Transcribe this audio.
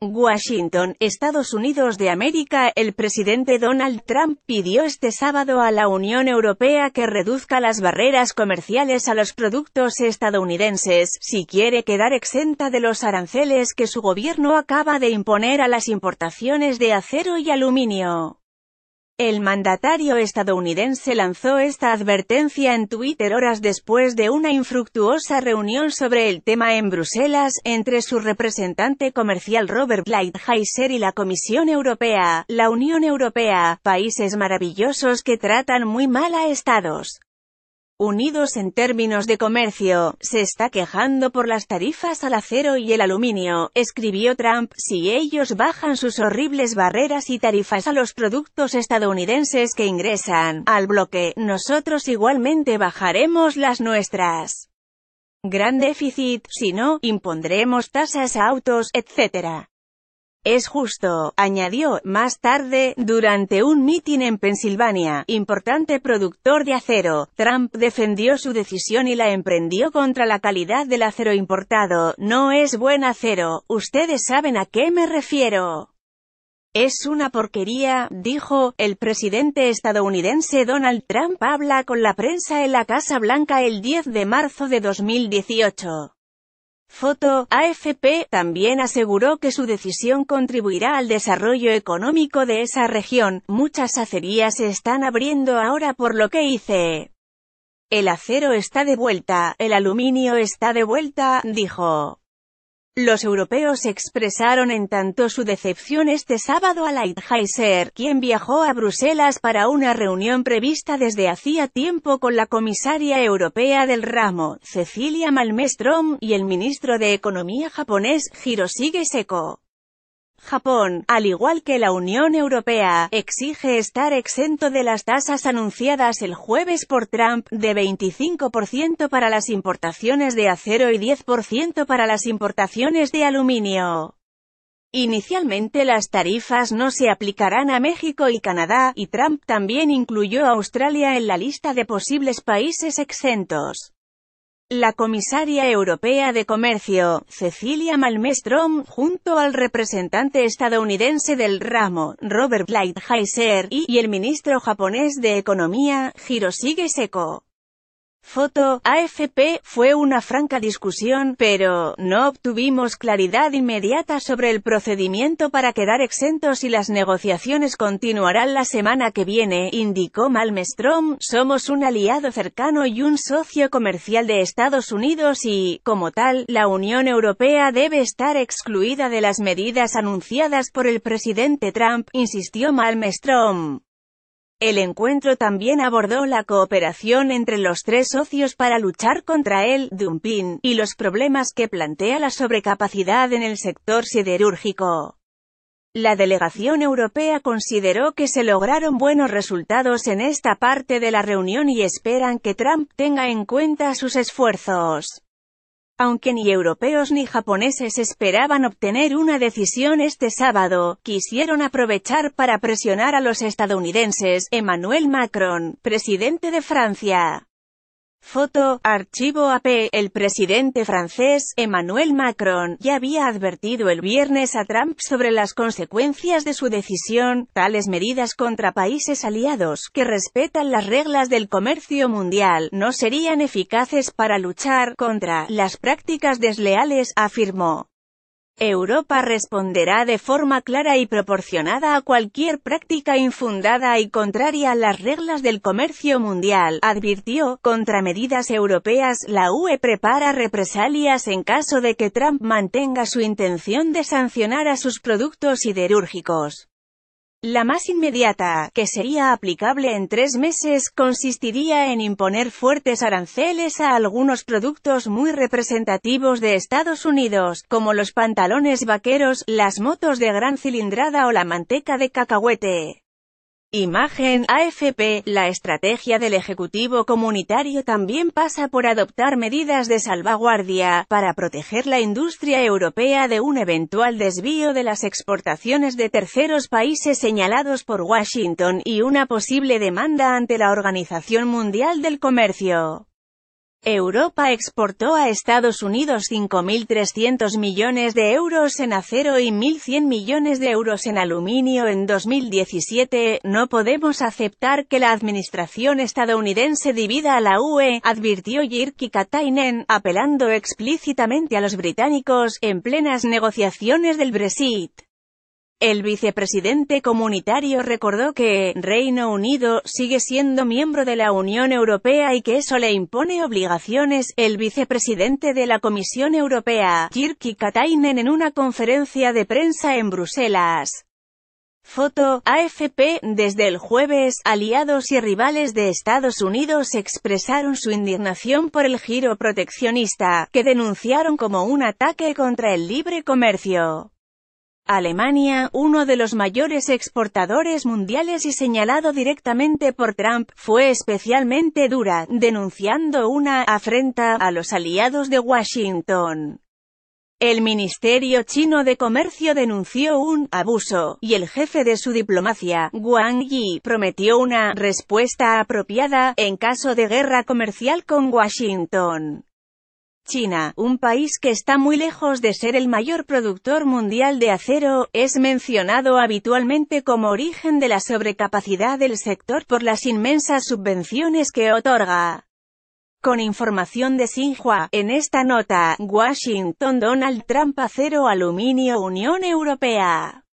Washington, Estados Unidos de América, el presidente Donald Trump pidió este sábado a la Unión Europea que reduzca las barreras comerciales a los productos estadounidenses, si quiere quedar exenta de los aranceles que su gobierno acaba de imponer a las importaciones de acero y aluminio. El mandatario estadounidense lanzó esta advertencia en Twitter horas después de una infructuosa reunión sobre el tema en Bruselas, entre su representante comercial Robert Lighthizer y la Comisión Europea, la Unión Europea, países maravillosos que tratan muy mal a estados. Unidos en términos de comercio, se está quejando por las tarifas al acero y el aluminio, escribió Trump, si ellos bajan sus horribles barreras y tarifas a los productos estadounidenses que ingresan al bloque, nosotros igualmente bajaremos las nuestras. Gran déficit, si no, impondremos tasas a autos, etc. Es justo, añadió, más tarde, durante un mitin en Pensilvania, importante productor de acero, Trump defendió su decisión y la emprendió contra la calidad del acero importado, no es buen acero, ustedes saben a qué me refiero. Es una porquería, dijo, el presidente estadounidense Donald Trump habla con la prensa en la Casa Blanca el 10 de marzo de 2018. Foto, AFP, también aseguró que su decisión contribuirá al desarrollo económico de esa región. Muchas acerías se están abriendo ahora por lo que hice. El acero está de vuelta, el aluminio está de vuelta, dijo. Los europeos expresaron en tanto su decepción este sábado a Lighthizer, quien viajó a Bruselas para una reunión prevista desde hacía tiempo con la comisaria europea del ramo, Cecilia Malmström, y el ministro de Economía japonés, Hiroshige Seko. Japón, al igual que la Unión Europea, exige estar exento de las tasas anunciadas el jueves por Trump, de 25% para las importaciones de acero y 10% para las importaciones de aluminio. Inicialmente las tarifas no se aplicarán a México y Canadá, y Trump también incluyó a Australia en la lista de posibles países exentos. La comisaria europea de comercio, Cecilia Malmström, junto al representante estadounidense del ramo, Robert Lighthizer, y el ministro japonés de Economía, Hiroshige Seko, Foto AFP fue una franca discusión, pero no obtuvimos claridad inmediata sobre el procedimiento para quedar exentos y las negociaciones continuarán la semana que viene, indicó Malmström, Somos un aliado cercano y un socio comercial de Estados Unidos y, como tal, la Unión Europea debe estar excluida de las medidas anunciadas por el presidente Trump, insistió Malmström. El encuentro también abordó la cooperación entre los tres socios para luchar contra el dumping y los problemas que plantea la sobrecapacidad en el sector siderúrgico. La delegación europea consideró que se lograron buenos resultados en esta parte de la reunión y esperan que Trump tenga en cuenta sus esfuerzos. Aunque ni europeos ni japoneses esperaban obtener una decisión este sábado, quisieron aprovechar para presionar a los estadounidenses. Emmanuel Macron, presidente de Francia, Foto, archivo AP, el presidente francés, Emmanuel Macron, ya había advertido el viernes a Trump sobre las consecuencias de su decisión, tales medidas contra países aliados, que respetan las reglas del comercio mundial, no serían eficaces para luchar contra las prácticas desleales, afirmó. Europa responderá de forma clara y proporcionada a cualquier práctica infundada y contraria a las reglas del comercio mundial, advirtió. Contra medidas europeas, la UE prepara represalias en caso de que Trump mantenga su intención de sancionar a sus productos siderúrgicos. La más inmediata, que sería aplicable en tres meses, consistiría en imponer fuertes aranceles a algunos productos muy representativos de Estados Unidos, como los pantalones vaqueros, las motos de gran cilindrada o la manteca de cacahuete. Imagen AFP, la estrategia del Ejecutivo Comunitario también pasa por adoptar medidas de salvaguardia, para proteger la industria europea de un eventual desvío de las exportaciones de terceros países señalados por Washington, y una posible demanda ante la Organización Mundial del Comercio. Europa exportó a Estados Unidos 5.300 millones de euros en acero y 1.100 millones de euros en aluminio en 2017. No podemos aceptar que la administración estadounidense divida a la UE, advirtió Jirki Katainen, apelando explícitamente a los británicos en plenas negociaciones del Brexit. El vicepresidente comunitario recordó que Reino Unido sigue siendo miembro de la Unión Europea y que eso le impone obligaciones. El vicepresidente de la Comisión Europea, Kirki Katainen en una conferencia de prensa en Bruselas. Foto, AFP, desde el jueves, aliados y rivales de Estados Unidos expresaron su indignación por el giro proteccionista, que denunciaron como un ataque contra el libre comercio. Alemania, uno de los mayores exportadores mundiales y señalado directamente por Trump, fue especialmente dura, denunciando una afrenta a los aliados de Washington. El Ministerio Chino de Comercio denunció un abuso, y el jefe de su diplomacia, Wang Yi, prometió una respuesta apropiada en caso de guerra comercial con Washington. China, un país que está muy lejos de ser el mayor productor mundial de acero, es mencionado habitualmente como origen de la sobrecapacidad del sector por las inmensas subvenciones que otorga. Con información de Xinhua, en esta nota, Washington Donald Trump Acero Aluminio Unión Europea.